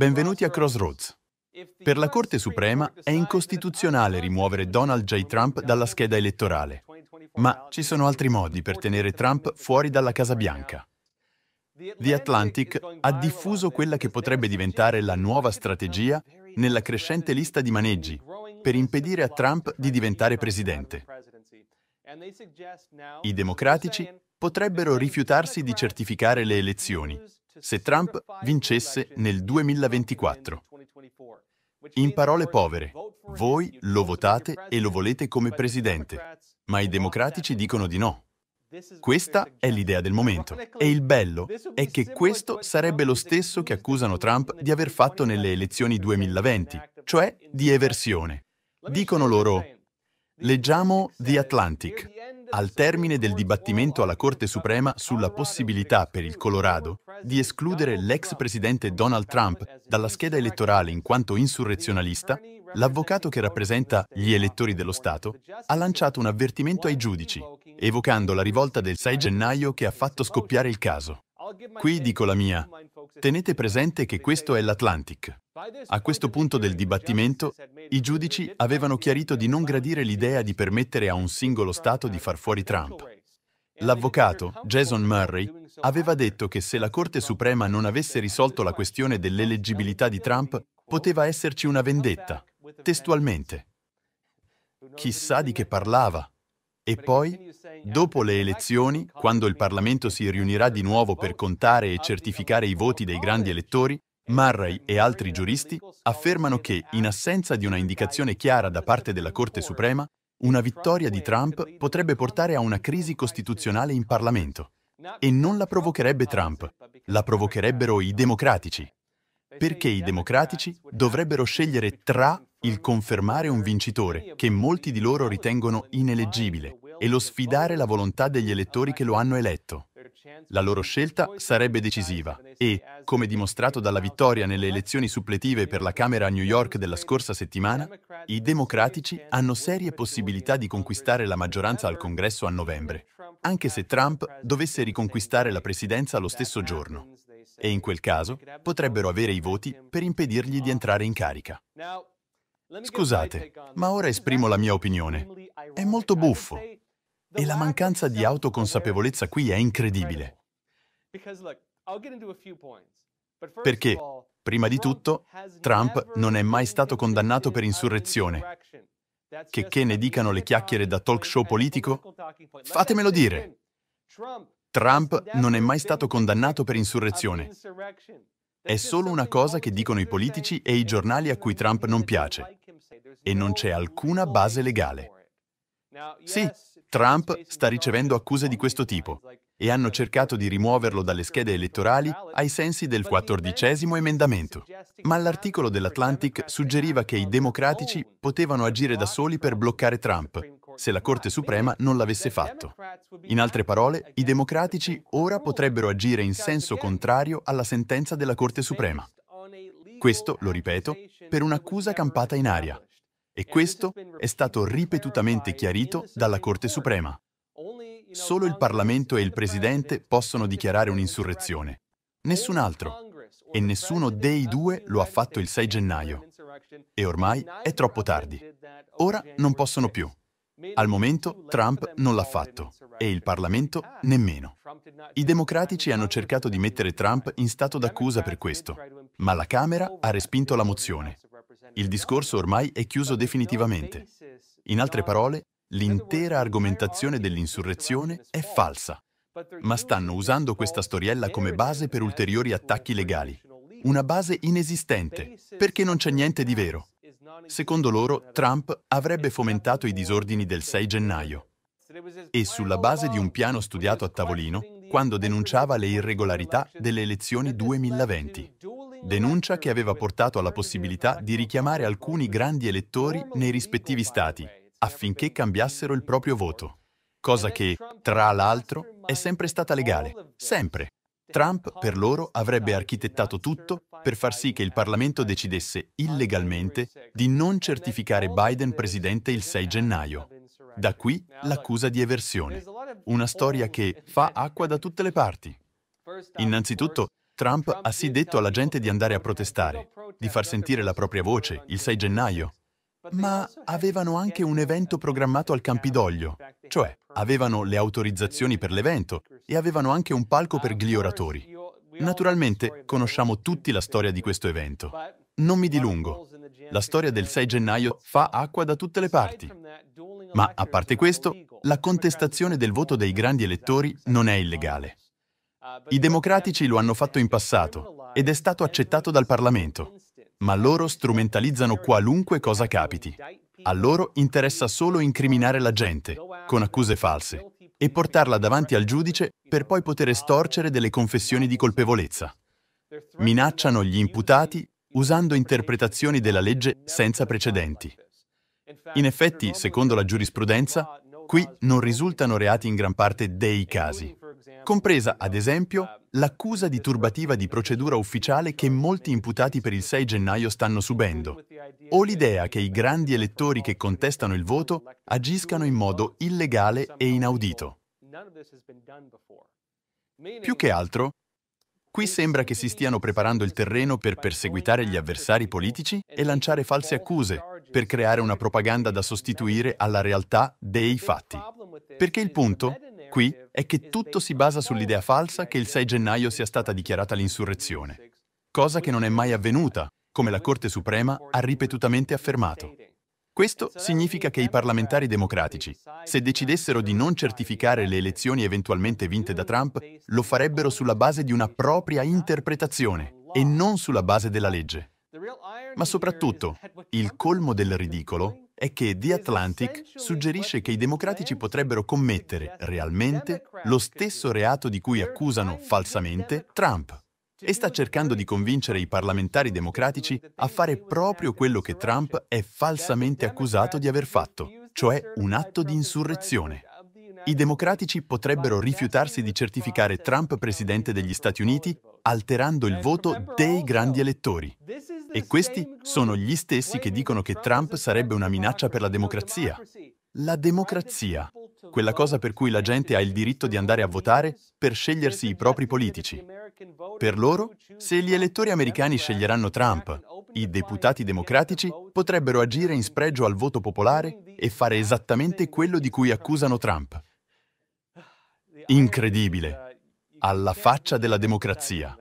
Benvenuti a Crossroads. Per la Corte Suprema è incostituzionale rimuovere Donald J. Trump dalla scheda elettorale, ma ci sono altri modi per tenere Trump fuori dalla Casa Bianca. The Atlantic ha diffuso quella che potrebbe diventare la nuova strategia nella crescente lista di maneggi per impedire a Trump di diventare presidente. I democratici potrebbero rifiutarsi di certificare le elezioni se Trump vincesse nel 2024. In parole povere, voi lo votate e lo volete come presidente, ma i democratici dicono di no. Questa è l'idea del momento. E il bello è che questo sarebbe lo stesso che accusano Trump di aver fatto nelle elezioni 2020, cioè di eversione. Dicono loro, Leggiamo The Atlantic. Al termine del dibattimento alla Corte Suprema sulla possibilità per il Colorado di escludere l'ex presidente Donald Trump dalla scheda elettorale in quanto insurrezionalista, l'avvocato che rappresenta gli elettori dello Stato ha lanciato un avvertimento ai giudici, evocando la rivolta del 6 gennaio che ha fatto scoppiare il caso. Qui dico la mia. Tenete presente che questo è l'Atlantic. A questo punto del dibattimento, i giudici avevano chiarito di non gradire l'idea di permettere a un singolo Stato di far fuori Trump. L'avvocato, Jason Murray, aveva detto che se la Corte Suprema non avesse risolto la questione dell'eleggibilità di Trump, poteva esserci una vendetta, testualmente. Chissà di che parlava. E poi, dopo le elezioni, quando il Parlamento si riunirà di nuovo per contare e certificare i voti dei grandi elettori, Murray e altri giuristi affermano che, in assenza di una indicazione chiara da parte della Corte Suprema, una vittoria di Trump potrebbe portare a una crisi costituzionale in Parlamento. E non la provocherebbe Trump, la provocherebbero i democratici. Perché i democratici dovrebbero scegliere tra il confermare un vincitore che molti di loro ritengono ineleggibile e lo sfidare la volontà degli elettori che lo hanno eletto. La loro scelta sarebbe decisiva e, come dimostrato dalla vittoria nelle elezioni suppletive per la Camera a New York della scorsa settimana, i democratici hanno serie possibilità di conquistare la maggioranza al Congresso a novembre, anche se Trump dovesse riconquistare la presidenza lo stesso giorno. E in quel caso potrebbero avere i voti per impedirgli di entrare in carica. Scusate, ma ora esprimo la mia opinione. È molto buffo, e la mancanza di autoconsapevolezza qui è incredibile. Perché, prima di tutto, Trump non è mai stato condannato per insurrezione. Che che ne dicano le chiacchiere da talk show politico? Fatemelo dire. Trump non è mai stato condannato per insurrezione. È solo una cosa che dicono i politici e i giornali a cui Trump non piace. E non c'è alcuna base legale. Sì, Trump sta ricevendo accuse di questo tipo e hanno cercato di rimuoverlo dalle schede elettorali ai sensi del quattordicesimo emendamento. Ma l'articolo dell'Atlantic suggeriva che i democratici potevano agire da soli per bloccare Trump se la Corte Suprema non l'avesse fatto. In altre parole, i democratici ora potrebbero agire in senso contrario alla sentenza della Corte Suprema. Questo, lo ripeto, per un'accusa campata in aria, e questo è stato ripetutamente chiarito dalla Corte Suprema. Solo il Parlamento e il Presidente possono dichiarare un'insurrezione, nessun altro. E nessuno dei due lo ha fatto il 6 gennaio. E ormai è troppo tardi. Ora non possono più. Al momento Trump non l'ha fatto e il Parlamento nemmeno. I democratici hanno cercato di mettere Trump in stato d'accusa per questo, ma la Camera ha respinto la mozione il discorso ormai è chiuso definitivamente. In altre parole, l'intera argomentazione dell'insurrezione è falsa, ma stanno usando questa storiella come base per ulteriori attacchi legali. Una base inesistente, perché non c'è niente di vero. Secondo loro, Trump avrebbe fomentato i disordini del 6 gennaio e sulla base di un piano studiato a tavolino quando denunciava le irregolarità delle elezioni 2020 denuncia che aveva portato alla possibilità di richiamare alcuni grandi elettori nei rispettivi stati affinché cambiassero il proprio voto, cosa che, tra l'altro, è sempre stata legale, sempre. Trump per loro avrebbe architettato tutto per far sì che il Parlamento decidesse illegalmente di non certificare Biden presidente il 6 gennaio. Da qui l'accusa di eversione, una storia che fa acqua da tutte le parti. Innanzitutto Trump ha sì detto alla gente di andare a protestare, di far sentire la propria voce il 6 gennaio, ma avevano anche un evento programmato al Campidoglio, cioè avevano le autorizzazioni per l'evento e avevano anche un palco per gli oratori. Naturalmente conosciamo tutti la storia di questo evento. Non mi dilungo. La storia del 6 gennaio fa acqua da tutte le parti. Ma a parte questo, la contestazione del voto dei grandi elettori non è illegale. I democratici lo hanno fatto in passato ed è stato accettato dal Parlamento, ma loro strumentalizzano qualunque cosa capiti. A loro interessa solo incriminare la gente, con accuse false, e portarla davanti al giudice per poi poter estorcere delle confessioni di colpevolezza. Minacciano gli imputati usando interpretazioni della legge senza precedenti. In effetti, secondo la giurisprudenza, qui non risultano reati in gran parte dei casi, compresa, ad esempio, l'accusa di turbativa di procedura ufficiale che molti imputati per il 6 gennaio stanno subendo, o l'idea che i grandi elettori che contestano il voto agiscano in modo illegale e inaudito. Più che altro, qui sembra che si stiano preparando il terreno per perseguitare gli avversari politici e lanciare false accuse, per creare una propaganda da sostituire alla realtà dei fatti. Perché il punto qui è che tutto si basa sull'idea falsa che il 6 gennaio sia stata dichiarata l'insurrezione, cosa che non è mai avvenuta, come la Corte Suprema ha ripetutamente affermato. Questo significa che i parlamentari democratici, se decidessero di non certificare le elezioni eventualmente vinte da Trump, lo farebbero sulla base di una propria interpretazione e non sulla base della legge. Ma soprattutto, il colmo del ridicolo è che The Atlantic suggerisce che i democratici potrebbero commettere realmente lo stesso reato di cui accusano falsamente Trump e sta cercando di convincere i parlamentari democratici a fare proprio quello che Trump è falsamente accusato di aver fatto, cioè un atto di insurrezione. I democratici potrebbero rifiutarsi di certificare Trump presidente degli Stati Uniti alterando il voto dei grandi elettori. E questi sono gli stessi che dicono che Trump sarebbe una minaccia per la democrazia. La democrazia, quella cosa per cui la gente ha il diritto di andare a votare per scegliersi i propri politici. Per loro, se gli elettori americani sceglieranno Trump, i deputati democratici potrebbero agire in spregio al voto popolare e fare esattamente quello di cui accusano Trump. Incredibile, alla faccia della democrazia.